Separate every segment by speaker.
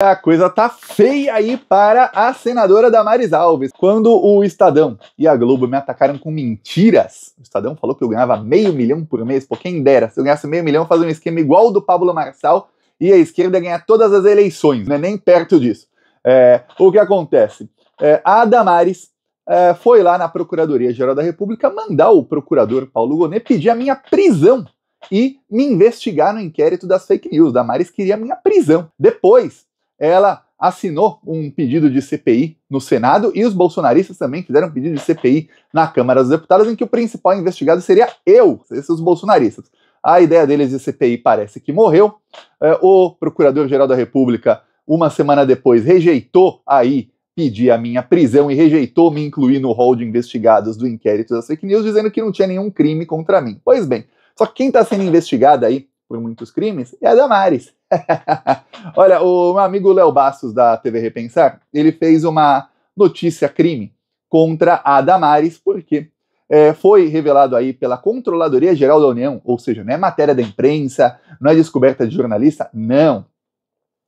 Speaker 1: A coisa tá feia aí para a senadora Damares Alves. Quando o Estadão e a Globo me atacaram com mentiras, o Estadão falou que eu ganhava meio milhão por mês, por quem dera. Se eu ganhasse meio milhão, fazer um esquema igual o do Pablo Marçal e a esquerda ganhar todas as eleições, né? nem perto disso. É, o que acontece? É, a Damares é, foi lá na Procuradoria-Geral da República mandar o procurador Paulo Gonet pedir a minha prisão e me investigar no inquérito das fake news. Damares queria a minha prisão. Depois, ela assinou um pedido de CPI no Senado e os bolsonaristas também fizeram um pedido de CPI na Câmara dos Deputados, em que o principal investigado seria eu, esses bolsonaristas. A ideia deles de CPI parece que morreu. É, o Procurador-Geral da República, uma semana depois, rejeitou aí pedir a minha prisão e rejeitou me incluir no rol de investigados do inquérito das fake news, dizendo que não tinha nenhum crime contra mim. Pois bem, só que quem está sendo investigada aí por muitos crimes é a Damares. Olha, o meu amigo Léo Bastos da TV Repensar, ele fez uma notícia crime contra a Damares, porque é, foi revelado aí pela Controladoria Geral da União, ou seja, não é matéria da imprensa, não é descoberta de jornalista, não.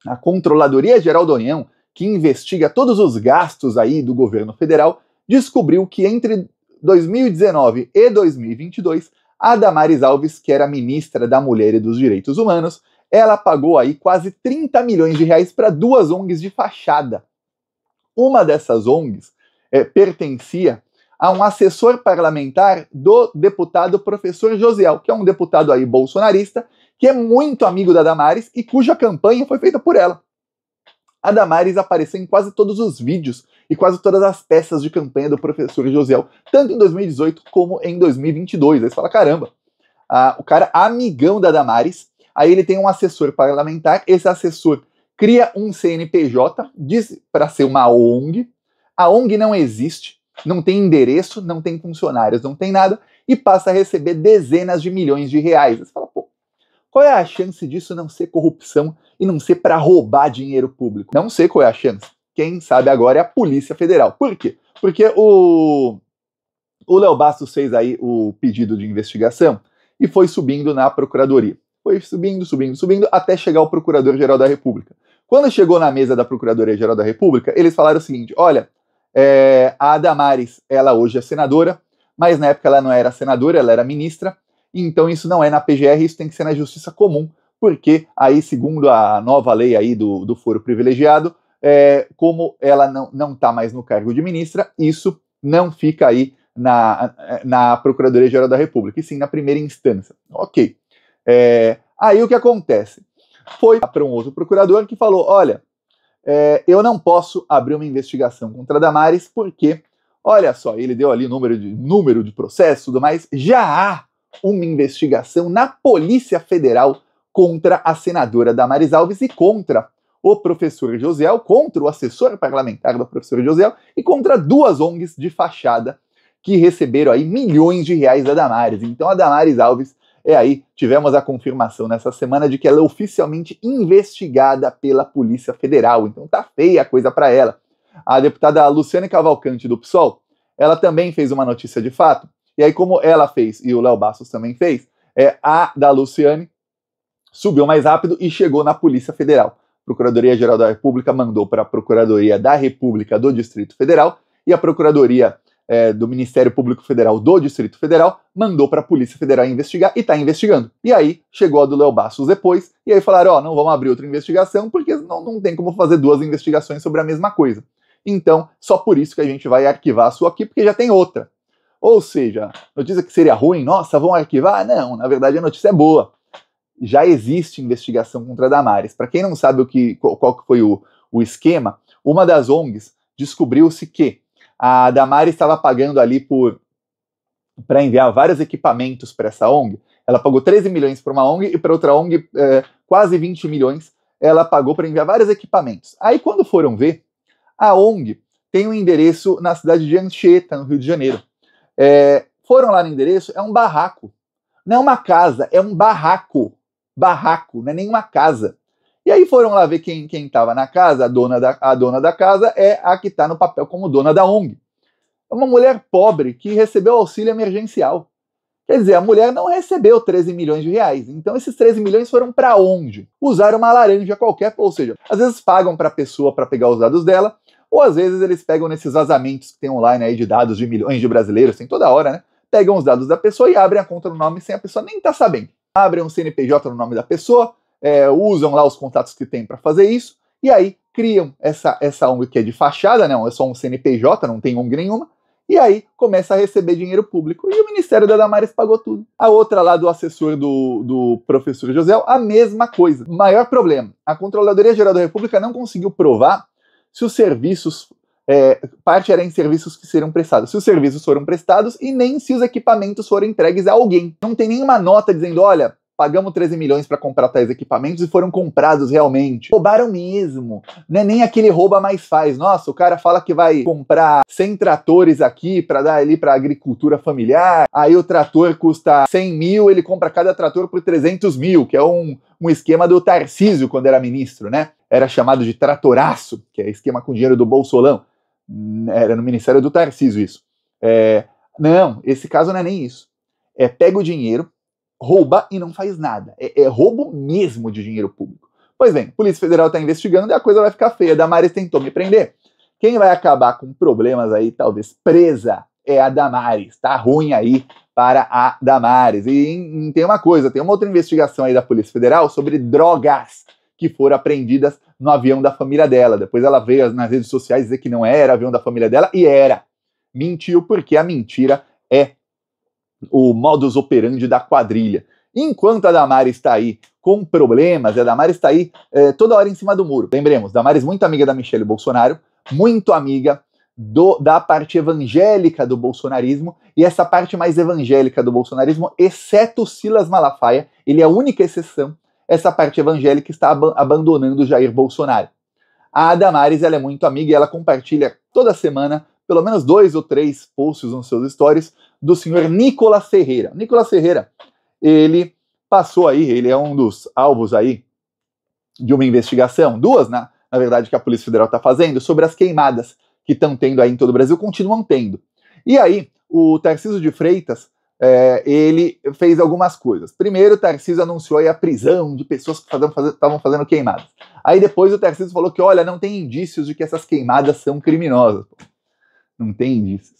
Speaker 1: A Controladoria Geral da União, que investiga todos os gastos aí do governo federal, descobriu que entre 2019 e 2022, a Damares Alves, que era ministra da Mulher e dos Direitos Humanos, ela pagou aí quase 30 milhões de reais para duas ONGs de fachada. Uma dessas ONGs é, pertencia a um assessor parlamentar do deputado professor Josiel, que é um deputado aí bolsonarista, que é muito amigo da Damares e cuja campanha foi feita por ela. A Damares apareceu em quase todos os vídeos e quase todas as peças de campanha do professor Josiel, tanto em 2018 como em 2022. Aí você fala, caramba, a, o cara amigão da Damares Aí ele tem um assessor parlamentar, esse assessor cria um CNPJ, diz para ser uma ONG. A ONG não existe, não tem endereço, não tem funcionários, não tem nada, e passa a receber dezenas de milhões de reais. Você fala, pô, qual é a chance disso não ser corrupção e não ser para roubar dinheiro público? Não sei qual é a chance. Quem sabe agora é a Polícia Federal. Por quê? Porque o o Léo Bastos fez aí o pedido de investigação e foi subindo na procuradoria foi subindo, subindo, subindo, até chegar ao Procurador-Geral da República. Quando chegou na mesa da Procuradoria-Geral da República, eles falaram o seguinte: olha, é, a Adamares ela hoje é senadora, mas na época ela não era senadora, ela era ministra, então isso não é na PGR, isso tem que ser na Justiça Comum, porque aí, segundo a nova lei aí do, do foro privilegiado, é, como ela não está mais no cargo de ministra, isso não fica aí na, na Procuradoria-Geral da República, e sim na primeira instância. Ok. É, aí o que acontece? Foi para um outro procurador que falou: olha, é, eu não posso abrir uma investigação contra Damares, porque, olha só, ele deu ali número de, número de processo e tudo mais, já há uma investigação na Polícia Federal contra a senadora Damares Alves e contra o professor Josiel, contra o assessor parlamentar do professor Josiel e contra duas ONGs de fachada que receberam aí milhões de reais da Damares. Então a Damares Alves é aí, tivemos a confirmação nessa semana de que ela é oficialmente investigada pela Polícia Federal. Então tá feia a coisa para ela. A deputada Luciane Cavalcante do PSOL, ela também fez uma notícia de fato. E aí, como ela fez e o Léo Bastos também fez, é, a da Luciane subiu mais rápido e chegou na Polícia Federal. Procuradoria-Geral da República mandou para a Procuradoria da República do Distrito Federal e a Procuradoria é, do Ministério Público Federal do Distrito Federal, mandou para a Polícia Federal investigar e está investigando. E aí chegou a do Léo Bastos depois, e aí falaram: Ó, oh, não vamos abrir outra investigação porque não, não tem como fazer duas investigações sobre a mesma coisa. Então, só por isso que a gente vai arquivar a sua aqui, porque já tem outra. Ou seja, notícia que seria ruim, nossa, vão arquivar? Não, na verdade a notícia é boa. Já existe investigação contra a Damares. Para quem não sabe o que, qual, que foi o, o esquema, uma das ONGs descobriu-se que a Damari estava pagando ali por para enviar vários equipamentos para essa ONG. Ela pagou 13 milhões para uma ONG e para outra ONG é, quase 20 milhões. Ela pagou para enviar vários equipamentos. Aí quando foram ver, a ONG tem um endereço na cidade de Anchieta, no Rio de Janeiro. É, foram lá no endereço, é um barraco. Não é uma casa, é um barraco. Barraco, não é nenhuma casa. E aí foram lá ver quem estava na casa, a dona, da, a dona da casa é a que está no papel como dona da ONG. É uma mulher pobre que recebeu auxílio emergencial. Quer dizer, a mulher não recebeu 13 milhões de reais. Então esses 13 milhões foram para onde? Usaram uma laranja qualquer, ou seja, às vezes pagam para a pessoa para pegar os dados dela, ou às vezes eles pegam nesses vazamentos que tem online aí de dados de milhões de brasileiros, tem toda hora, né? Pegam os dados da pessoa e abrem a conta no nome sem a pessoa nem estar tá sabendo. Abrem um CNPJ no nome da pessoa, é, usam lá os contatos que têm para fazer isso, e aí criam essa, essa ONG que é de fachada, né? é só um CNPJ, não tem ONG nenhuma, e aí começa a receber dinheiro público. E o Ministério da Damares pagou tudo. A outra lá do assessor do, do professor José, a mesma coisa. Maior problema: a Controladoria Geral da República não conseguiu provar se os serviços. É, parte era em serviços que seriam prestados. Se os serviços foram prestados e nem se os equipamentos foram entregues a alguém. Não tem nenhuma nota dizendo, olha, pagamos 13 milhões para comprar tais equipamentos e foram comprados realmente. Roubaram mesmo. Não é nem aquele rouba mais faz. Nossa, o cara fala que vai comprar 100 tratores aqui para dar ali para agricultura familiar. Aí o trator custa 100 mil, ele compra cada trator por 300 mil, que é um, um esquema do Tarcísio quando era ministro, né? Era chamado de tratoraço, que é esquema com dinheiro do Bolsolão. Era no Ministério do Tarcísio isso. É, não, esse caso não é nem isso. É pega o dinheiro, rouba e não faz nada. É, é roubo mesmo de dinheiro público. Pois bem, a Polícia Federal está investigando e a coisa vai ficar feia. Damares tentou me prender. Quem vai acabar com problemas aí, talvez presa, é a Damares. Tá ruim aí para a Damares. E, e hum, tem uma coisa, tem uma outra investigação aí da Polícia Federal sobre drogas que foram apreendidas no avião da família dela. Depois ela veio nas redes sociais dizer que não era avião da família dela e era. Mentiu porque a mentira é o modus operandi da quadrilha. Enquanto a Damares está aí com problemas, a Damares está aí é, toda hora em cima do muro. Lembremos, Damares muito amiga da Michelle Bolsonaro, muito amiga do, da parte evangélica do bolsonarismo, e essa parte mais evangélica do bolsonarismo, exceto Silas Malafaia, ele é a única exceção, essa parte evangélica está ab abandonando Jair Bolsonaro. A Damares ela é muito amiga e ela compartilha toda semana pelo menos dois ou três posts nos seus stories do senhor Nicolas Ferreira. Nicolas Ferreira, ele passou aí, ele é um dos alvos aí de uma investigação, duas na, né? na verdade que a Polícia Federal está fazendo, sobre as queimadas que estão tendo aí em todo o Brasil, continuam tendo. E aí, o Tarcísio de Freitas, é, ele fez algumas coisas. Primeiro, o Tarcísio anunciou a prisão de pessoas que estavam fazendo queimadas. Aí depois o Tarcísio falou que, olha, não tem indícios de que essas queimadas são criminosas. Não tem indícios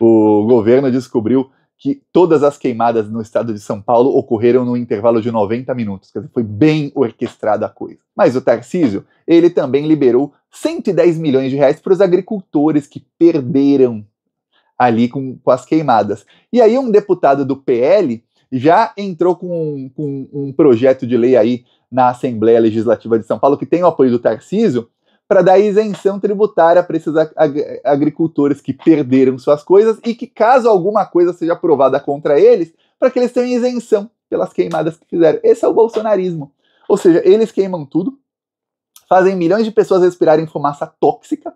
Speaker 1: o governo descobriu que todas as queimadas no estado de São Paulo ocorreram no intervalo de 90 minutos, quer dizer, foi bem orquestrada a coisa. Mas o Tarcísio, ele também liberou 110 milhões de reais para os agricultores que perderam ali com, com, as queimadas. E aí um deputado do PL já entrou com, com um projeto de lei aí na Assembleia Legislativa de São Paulo, que tem o apoio do Tarcísio, para dar isenção tributária para esses ag agricultores que perderam suas coisas e que, caso alguma coisa seja aprovada contra eles, para que eles tenham isenção pelas queimadas que fizeram. Esse é o bolsonarismo. Ou seja, eles queimam tudo, fazem milhões de pessoas respirarem fumaça tóxica,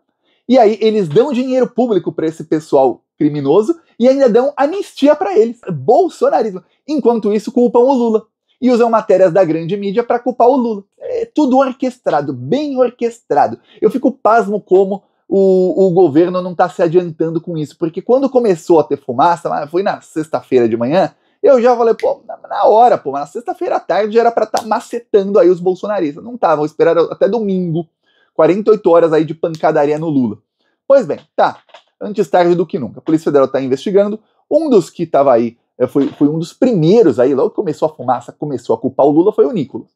Speaker 1: e aí eles dão dinheiro público para esse pessoal criminoso e ainda dão anistia para eles. Bolsonarismo. Enquanto isso, culpam o Lula e usam matérias da grande mídia para culpar o Lula. É tudo orquestrado, bem orquestrado. Eu fico pasmo como o, o governo não está se adiantando com isso, porque quando começou a ter fumaça, foi na sexta-feira de manhã, eu já falei, pô, na, hora, pô, na sexta-feira à tarde era para estar tá macetando aí os bolsonaristas. Não tá, vão esperar até domingo, 48 horas aí de pancadaria no Lula. Pois bem, tá, antes tarde do que nunca. A Polícia Federal está investigando. Um dos que estava aí é, foi, foi um dos primeiros aí, logo que começou a fumaça, começou a culpar o Lula, foi o Nicolas.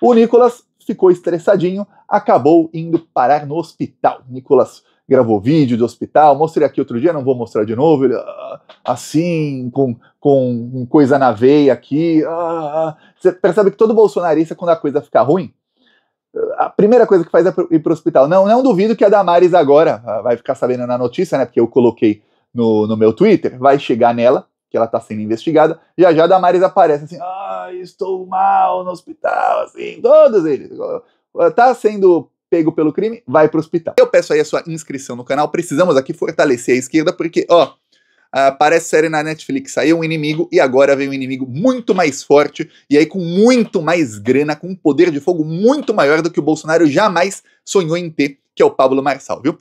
Speaker 1: O Nicolas ficou estressadinho, acabou indo parar no hospital. Nicolas gravou vídeo do hospital, mostrei aqui outro dia, não vou mostrar de novo, ele ah, assim, com, com coisa na veia aqui. Ah, ah, você percebe que todo bolsonarista, quando a coisa fica ruim, a primeira coisa que faz é ir para o hospital. Não, não duvido que a Damares agora ah, vai ficar sabendo na notícia, né? Porque eu coloquei no, no meu Twitter, vai chegar nela que ela está sendo investigada. Já já a Damares aparece assim: ah, estou mal no hospital, assim, todos eles. Está sendo pego pelo crime, vai para o hospital. Eu peço aí a sua inscrição no canal. Precisamos aqui fortalecer a esquerda, porque, ó. Aparece série na Netflix, saiu um inimigo e agora vem um inimigo muito mais forte e aí com muito mais grana, com um poder de fogo muito maior do que o Bolsonaro jamais sonhou em ter, que é o Pablo Marçal, viu?